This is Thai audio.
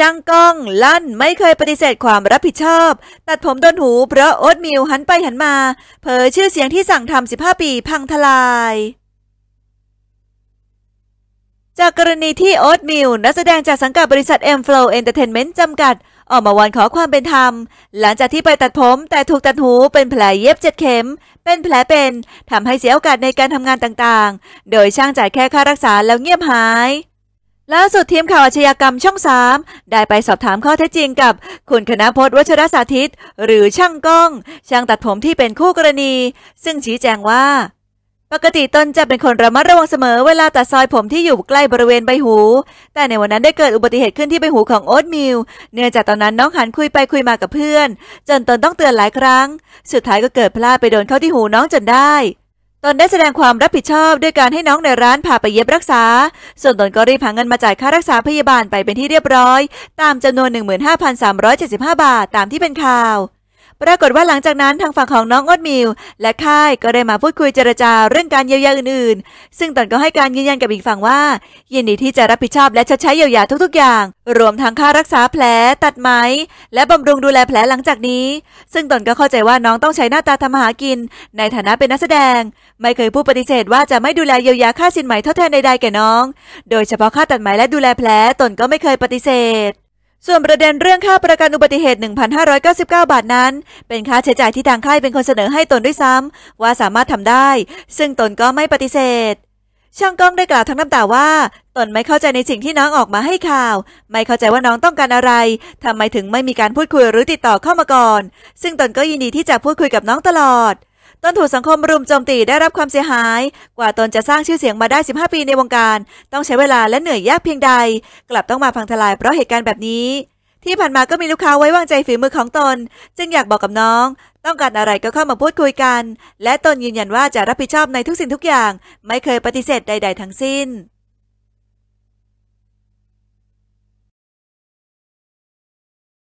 ช่างกล้องลั่นไม่เคยปฏิเสธความรับผิดชอบ ตัดผมโดนหูเพราะโอ๊ตมิวหันไปหันมา เผยชื่อเสียงที่สั่งทำ15 ปีพังทลาย จากกรณีที่โอ๊ตมิว นักแสดงจากสังกัดบริษัท M Flow Entertainment จำกัด ออกมาวอนขอความเป็นธรรม หลังจากที่ไปตัดผมแต่ถูกตัดหูเป็นแผลเย็บเจ็ดเข็ม เป็นแผลเป็นทำให้เสียโอกาสในการทำงานต่างๆ โดยช่างจ่ายแค่ค่ารักษาแล้วเงียบหายล่าสุดทีมข่าวอาชญากรรมช่องสามได้ไปสอบถามข้อเท็จจริงกับ คุณคณพจน์วัชรสาธิต หรือช่างกล้อง ช่างตัดผมที่เป็นคู่กรณี ซึ่งชี้แจงว่า ปกติตนจะเป็นคนระมัดระวังเสมอเวลาตัดซอยผมที่อยู่ใกล้บริเวณใบหู แต่ในวันนั้นได้เกิดอุบัติเหตุขึ้นที่ใบหูของโอ๊ตมิวเนื่องจากตอนนั้นน้องหันคุยไปคุยมากับเพื่อน จนตนต้องเตือนหลายครั้ง สุดท้ายก็เกิดพลาดไปโดนเข้าที่หูน้องจนได้ตนได้แสดงความรับผิดชอบด้วยการให้น้องในร้านพาไปเย็บรักษา ส่วนตนก็รีบหาเงินมาจ่ายค่ารักษาพยาบาลไปเป็นที่เรียบร้อย ตามจำนวน 15,375 บาทตามที่เป็นข่าวปรากฏว่าหลังจากนั้นทางฝั่งของน้องอดมิวและค่ายก็ได้มาพูดคุยเจรจาเรื่องการเยียวยาอื่นๆ ซึ่งตนก็ให้การยืนยันกับอีกฝั่งว่า ยินดีที่จะรับผิดชอบและชดใช้เยียวยาทุกๆอย่าง รวมทั้งค่ารักษาแผลตัดไหม และบำรุงดูแลแผลหลังจากนี้ ซึ่งตนก็เข้าใจว่าน้องต้องใช้หน้าตาทำหากิน ในฐานะเป็นนักแสดง ไม่เคยพูดปฏิเสธว่าจะไม่ดูแลเยียวยาค่าสินไหมทดแทนใดๆแก่น้อง โดยเฉพาะค่าตัดไหมและดูแลแผลตนก็ไม่เคยปฏิเสธส่วนประเด็นเรื่องค่าประกันอุบัติเหตุ 1,599 บาทนั้น เป็นค่าใช้จ่ายที่ทางค่ายเป็นคนเสนอให้ตนด้วยซ้ำว่าสามารถทำได้ ซึ่งตนก็ไม่ปฏิเสธ ช่างกล้องได้กล่าวทั้งน้ำตาว่าตนไม่เข้าใจในสิ่งที่น้องออกมาให้ข่าว ไม่เข้าใจว่าน้องต้องการอะไรทำไมถึงไม่มีการพูดคุยหรือติดต่อเข้ามาก่อนซึ่งตนก็ยินดีที่จะพูดคุยกับน้องตลอดตนถูกสังคมรุมโจมตีได้รับความเสียหาย กว่าตนจะสร้างชื่อเสียงมาได้ 15 ปีในวงการ ต้องใช้เวลาและเหนื่อยยากเพียงใด กลับต้องมาพังทลายเพราะเหตุการณ์แบบนี้ ที่ผ่านมาก็มีลูกค้าไว้วางใจฝีมือของตน จึงอยากบอกกับน้อง ต้องการอะไรก็เข้ามาพูดคุยกัน และตนยืนยันว่าจะรับผิดชอบในทุกสิ่งทุกอย่าง ไม่เคยปฏิเสธใด ๆ ทั้งสิ้น